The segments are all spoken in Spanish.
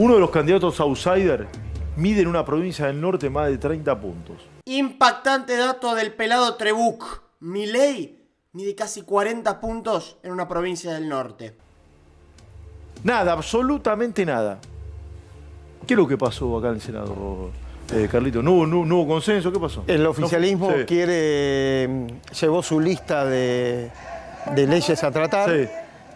Uno de los candidatos outsider mide en una provincia del norte más de 30 puntos. Impactante dato del pelado Trebuc. ley mide casi 40 puntos en una provincia del norte. Nada, absolutamente nada. ¿Qué es lo que pasó acá en el Senado, eh, Carlito? ¿No hubo, consenso? ¿Qué pasó? El oficialismo quiere. Mm, llevó su lista de, leyes a tratar. Sí.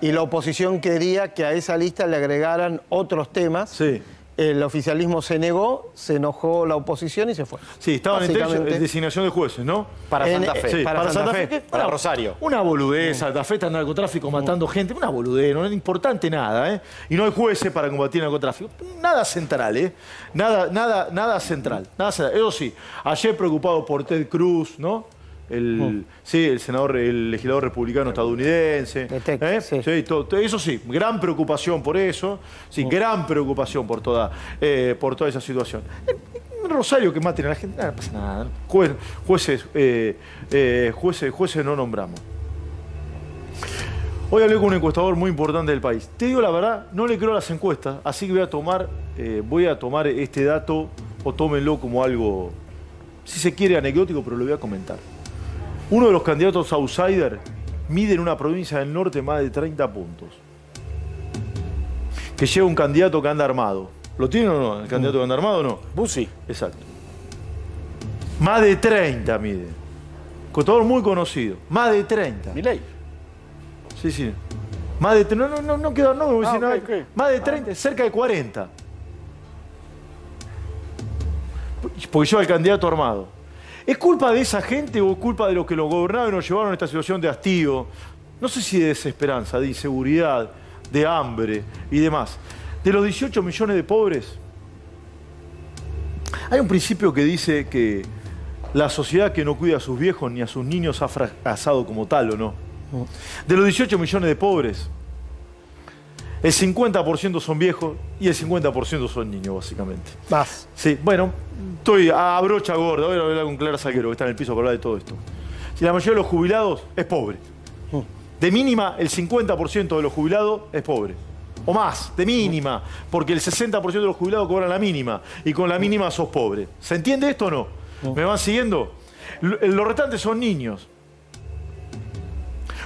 Y la oposición quería que a esa lista le agregaran otros temas. Sí. El oficialismo se negó, se enojó la oposición y se fue. Sí, estaban en designación de jueces, ¿no? Para Santa Fe. para, Santa, Fe, para Rosario. Una boludez, Santa Fe está en narcotráfico matando gente, una boludez, no es importante nada, ¿eh? Y no hay jueces para combatir el narcotráfico. Nada central, ¿eh? Nada, nada, nada central, nada central. Eso sí, ayer preocupado por Ted Cruz, ¿no? El, mm. Sí, el senador, el legislador republicano estadounidense. ¿eh? eso sí, gran preocupación por eso. Sí, mm. gran preocupación por toda, eh, por toda esa situación. Rosario que maten a la gente, ah, no pasa nada. jueces, eh, jueces, jueces no nombramos. Hoy hablé con un encuestador muy importante del país. Te digo la verdad, no le creo a las encuestas, así que voy a tomar, voy a tomar este dato o tómenlo como algo, si se quiere, anecdótico, pero lo voy a comentar. Uno de los candidatos outsider mide en una provincia del norte más de 30 puntos. Que lleva un candidato que anda armado. ¿Lo tiene o no? ¿El candidato que anda armado o no? Bussi. Exacto. Más de 30 mide. Contador muy conocido. Más de 30. Milay. Sí, sí. Más de no, no, no, no quedó, no, ah, Más de 30, ah, cerca de 40. Porque lleva el candidato armado. ¿Es culpa de esa gente o es culpa de los que nos gobernaron y nos llevaron a esta situación de hastío? No sé si de desesperanza, de inseguridad, de hambre y demás. De los 18 millones de pobres, hay un principio que dice que la sociedad que no cuida a sus viejos ni a sus niños ha fracasado como tal, ¿o no? De los 18 millones de pobres, el 50% son viejos y el 50% son niños, básicamente. Más. Sí, bueno, estoy a brocha gorda. Voy a hablar con Clara Salguero, que está en el piso para hablar de todo esto. Si la mayoría de los jubilados es pobre. Mm. De mínima, el 50% de los jubilados es pobre. O más, de mínima. Mm. Porque el 60% de los jubilados cobran la mínima. Y con la mínima sos pobre. ¿Se entiende esto o no. Mm. ¿Me van siguiendo? Los restantes son niños.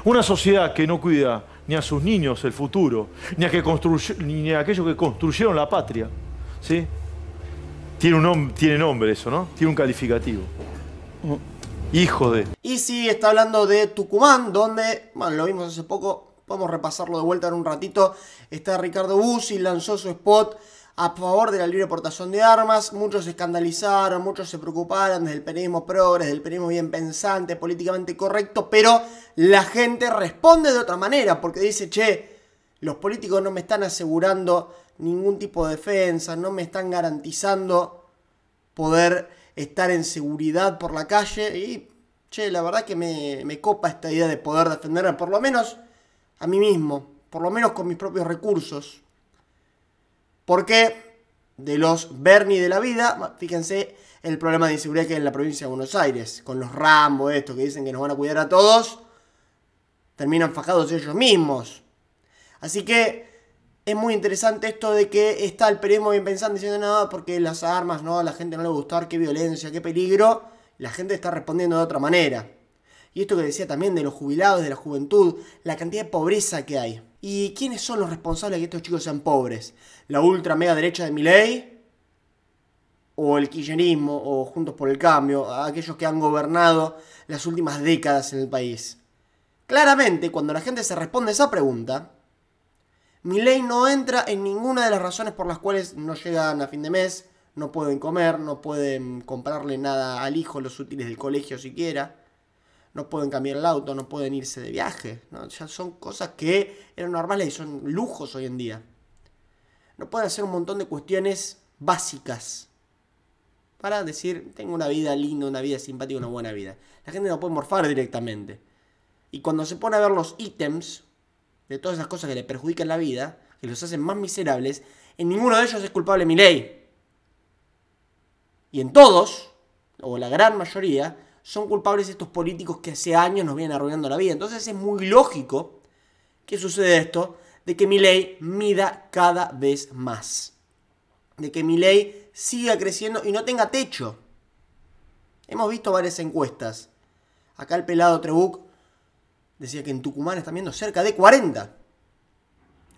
Una sociedad que no cuida ni a sus niños el futuro, ni a, que ni a aquellos que construyeron la patria. ¿sí? Tiene, un tiene nombre eso, ¿no? Tiene un calificativo. Hijo de. Y sí, está hablando de Tucumán, donde, bueno, lo vimos hace poco, Podemos repasarlo de vuelta en un ratito. Está Ricardo Bussi, lanzó su spot a favor de la libre portación de armas. Muchos se escandalizaron, muchos se preocuparon desde el periodismo progres, del periodismo bien pensante, políticamente correcto, pero la gente responde de otra manera porque dice, che, los políticos no me están asegurando ningún tipo de defensa, no me están garantizando poder estar en seguridad por la calle y, che, la verdad que me, me copa esta idea de poder defenderme por lo menos a mí mismo, por lo menos con mis propios recursos. Porque de los Bernie de la vida, fíjense el problema de inseguridad que hay en la provincia de Buenos Aires, con los Rambo, estos que dicen que nos van a cuidar a todos, terminan fajados ellos mismos. Así que es muy interesante esto de que está el periodismo bien pensando diciendo nada porque las armas, no, a la gente no le va a gustar, qué violencia, qué peligro. La gente está respondiendo de otra manera. Y esto que decía también de los jubilados, de la juventud, la cantidad de pobreza que hay. ¿Y quiénes son los responsables de que estos chicos sean pobres? ¿La ultra mega derecha de Milei? ¿O el kirchnerismo? ¿O Juntos por el Cambio? Aquellos que han gobernado las últimas décadas en el país. Claramente, cuando la gente se responde a esa pregunta, Milei no entra en ninguna de las razones por las cuales no llegan a fin de mes, no pueden comer, no pueden comprarle nada al hijo, los útiles del colegio siquiera no pueden cambiar el auto, no pueden irse de viaje. Ya son cosas que eran normales y son lujos hoy en día. No pueden hacer un montón de cuestiones básicas para decir, tengo una vida linda, una vida simpática, una buena vida. La gente no puede morfar directamente. Y cuando se pone a ver los ítems de todas esas cosas que le perjudican la vida, que los hacen más miserables, en ninguno de ellos es culpable mi ley. Y en todos, o la gran mayoría, son culpables estos políticos que hace años nos vienen arruinando la vida. Entonces es muy lógico que sucede esto de que mi ley mida cada vez más. De que mi ley siga creciendo y no tenga techo. Hemos visto varias encuestas. Acá el pelado Trebuc decía que en Tucumán están viendo cerca de 40.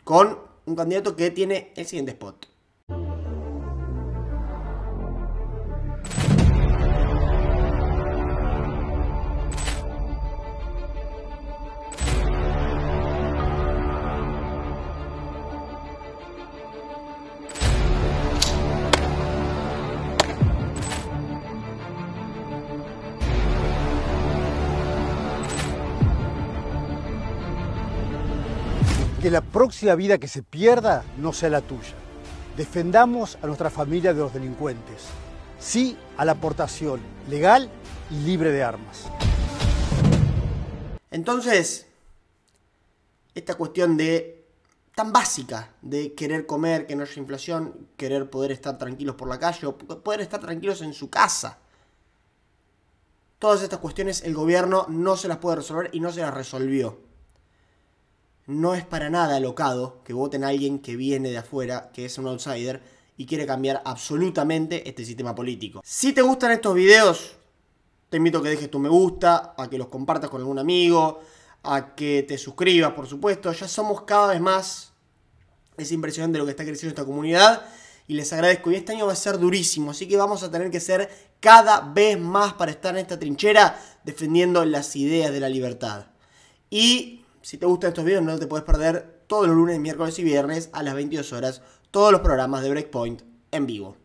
Con un candidato que tiene el siguiente spot. la próxima vida que se pierda no sea la tuya. Defendamos a nuestra familia de los delincuentes. Sí a la aportación legal y libre de armas. Entonces, esta cuestión de tan básica de querer comer, que no haya inflación, querer poder estar tranquilos por la calle o poder estar tranquilos en su casa. Todas estas cuestiones el gobierno no se las puede resolver y no se las resolvió no es para nada alocado que voten a alguien que viene de afuera, que es un outsider y quiere cambiar absolutamente este sistema político. Si te gustan estos videos, te invito a que dejes tu me gusta, a que los compartas con algún amigo, a que te suscribas, por supuesto. Ya somos cada vez más. Es impresionante lo que está creciendo esta comunidad y les agradezco. Y este año va a ser durísimo, así que vamos a tener que ser cada vez más para estar en esta trinchera defendiendo las ideas de la libertad. Y si te gustan estos videos, no te puedes perder todos los lunes, miércoles y viernes a las 22 horas todos los programas de Breakpoint en vivo.